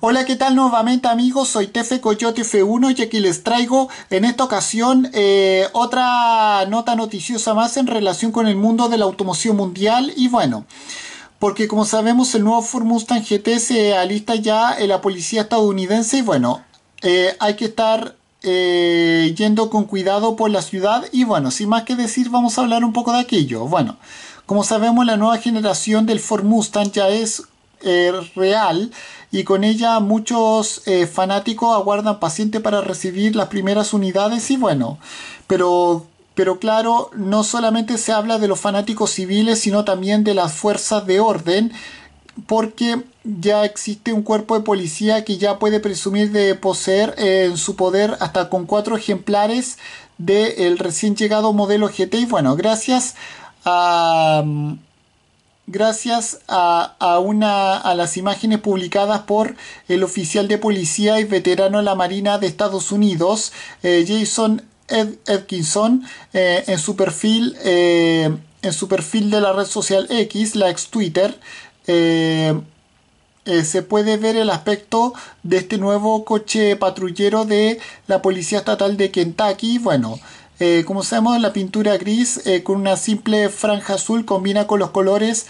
Hola, ¿qué tal nuevamente amigos? Soy Tefe Coyote F1 y aquí les traigo en esta ocasión eh, otra nota noticiosa más en relación con el mundo de la automoción mundial y bueno porque como sabemos el nuevo Ford Mustang GT se alista ya en la policía estadounidense y bueno, eh, hay que estar eh, yendo con cuidado por la ciudad y bueno, sin más que decir vamos a hablar un poco de aquello. Bueno, como sabemos la nueva generación del Ford Mustang ya es real y con ella muchos eh, fanáticos aguardan paciente para recibir las primeras unidades y bueno, pero... Pero claro, no solamente se habla de los fanáticos civiles, sino también de las fuerzas de orden, porque ya existe un cuerpo de policía que ya puede presumir de poseer eh, en su poder hasta con cuatro ejemplares del recién llegado modelo GT. Y bueno, gracias a gracias a, una, a las imágenes publicadas por el oficial de policía y veterano de la Marina de Estados Unidos, eh, Jason Edkinson, eh, en su perfil. Eh, en su perfil de la red social X, la ex Twitter, se puede ver el aspecto de este nuevo coche patrullero de la Policía Estatal de Kentucky. Bueno, eh, como sabemos, la pintura gris eh, con una simple franja azul combina con los colores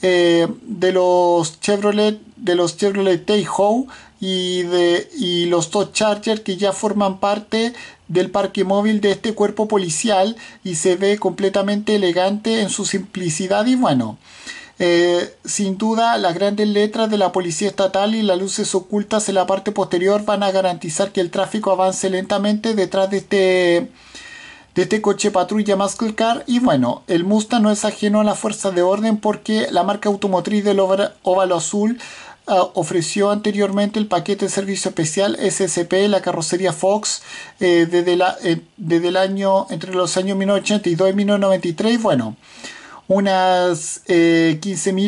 eh, de los Chevrolet, de los Chevrolet Tahoe y de y los Dodge Charger que ya forman parte del parque móvil de este cuerpo policial y se ve completamente elegante en su simplicidad y bueno. sin duda, las grandes letras de la policía estatal y las luces ocultas en la parte posterior van a garantizar que el tráfico avance lentamente detrás de este de este coche patrulla Muscle Car y bueno, el musta no es ajeno a la fuerza de orden porque la marca automotriz del óvalo azul ah, ofreció anteriormente el paquete de servicio especial SSP, la carrocería Fox, eh, desde, la, eh, desde el año, entre los años 1982 y 1993, bueno unas 15.000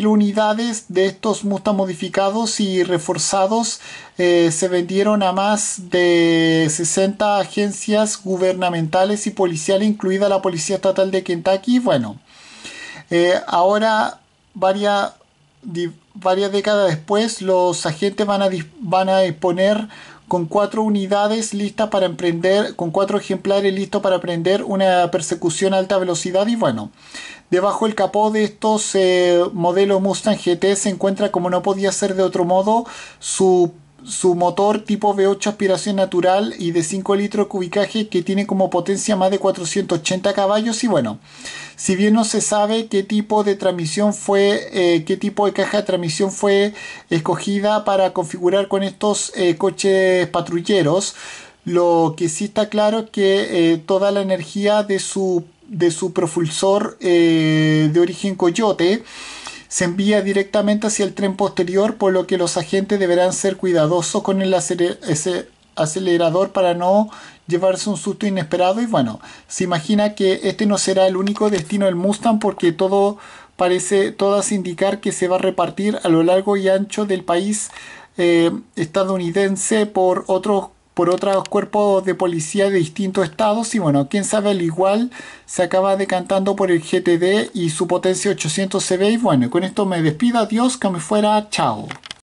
eh, unidades de estos Mustang modificados y reforzados eh, se vendieron a más de 60 agencias gubernamentales y policiales, incluida la Policía Estatal de Kentucky. Bueno, eh, ahora varias, décadas después los agentes van a, van a disponer con cuatro unidades listas para emprender, con cuatro ejemplares listos para emprender una persecución a alta velocidad y bueno, debajo del capó de estos eh, modelos Mustang GT se encuentra como no podía ser de otro modo su su motor tipo V8 aspiración natural y de 5 litros cubicaje que tiene como potencia más de 480 caballos y bueno, si bien no se sabe qué tipo de transmisión fue, eh, qué tipo de caja de transmisión fue escogida para configurar con estos eh, coches patrulleros, lo que sí está claro es que eh, toda la energía de su, de su propulsor de origen coyote se envía directamente hacia el tren posterior, por lo que los agentes deberán ser cuidadosos con el acelerador para no llevarse un susto inesperado. Y bueno, se imagina que este no será el único destino del Mustang porque todo parece todas indicar que se va a repartir a lo largo y ancho del país eh, estadounidense por otros por otros cuerpos de policía de distintos estados y bueno, quién sabe, al igual se acaba decantando por el GTD y su potencia 800 CB y bueno, con esto me despido, adiós, que me fuera, chao.